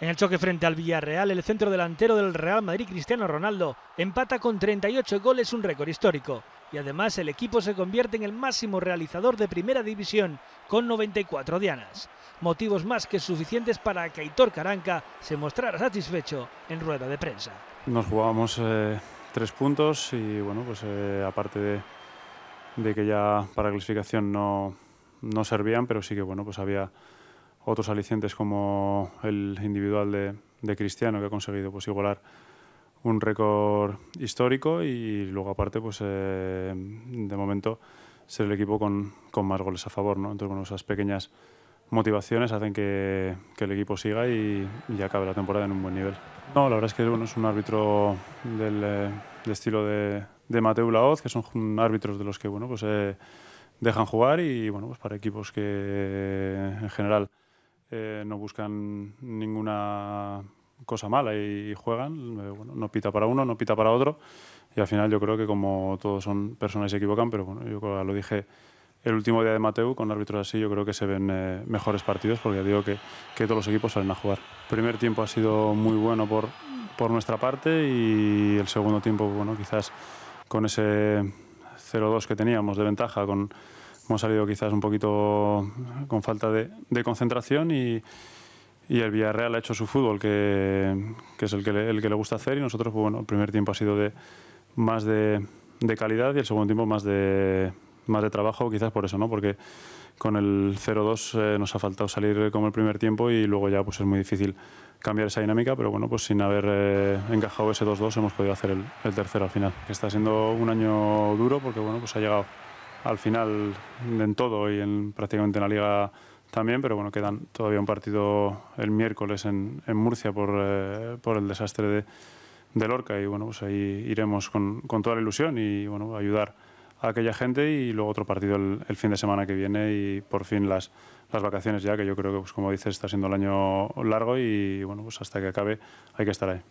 En el choque frente al Villarreal, el centro delantero del Real Madrid, Cristiano Ronaldo, empata con 38 goles, un récord histórico. Y además el equipo se convierte en el máximo realizador de primera división, con 94 dianas. Motivos más que suficientes para que Aitor Caranca se mostrara satisfecho en rueda de prensa. Nos jugábamos eh, tres puntos y bueno, pues eh, aparte de, que ya para clasificación no, no servían, pero sí que bueno, pues había otros alicientes como el individual de, Cristiano, que ha conseguido pues, igualar un récord histórico y luego aparte, pues eh, de momento, ser el equipo con, más goles a favor. ¿no? Entonces, bueno, esas pequeñas motivaciones hacen que, el equipo siga y, y, acabe la temporada en un buen nivel. No, la verdad es que bueno, es un árbitro del, eh, estilo de, de, Mateu Laoz, que son árbitros de los que bueno, pues, eh, dejan jugar y bueno, pues para equipos que en general eh, no buscan ninguna cosa mala y, juegan, eh, no pita para uno, no pita para otro y al final yo creo que como todos son personas y se equivocan, pero bueno, yo lo dije el último día de Mateu, con árbitros así, yo creo que se ven eh, mejores partidos porque digo que, que, todos los equipos salen a jugar. El primer tiempo ha sido muy bueno por, por nuestra parte y el segundo tiempo, bueno, quizás con ese 0-2 que teníamos de ventaja, con, hemos salido quizás un poquito con falta de, concentración y, el Villarreal ha hecho su fútbol, que, es el que, le, el que le gusta hacer y nosotros, pues bueno, el primer tiempo ha sido de más de, calidad y el segundo tiempo más de, más de trabajo, quizás por eso, ¿no? Porque con el 0-2 eh, nos ha faltado salir como el primer tiempo y luego ya pues es muy difícil cambiar esa dinámica, pero bueno, pues sin haber eh, encajado ese 2-2 hemos podido hacer el, el tercero al final. Está siendo un año duro porque bueno, pues ha llegado al final en todo y en, prácticamente en la liga también, pero bueno, quedan todavía un partido el miércoles en, Murcia por, eh, por, el desastre de, Lorca y bueno, pues ahí iremos con, con, toda la ilusión y bueno, ayudar a aquella gente y luego otro partido el, el fin de semana que viene y por fin las, las vacaciones ya, que yo creo que pues, como dices está siendo el año largo y bueno, pues hasta que acabe hay que estar ahí.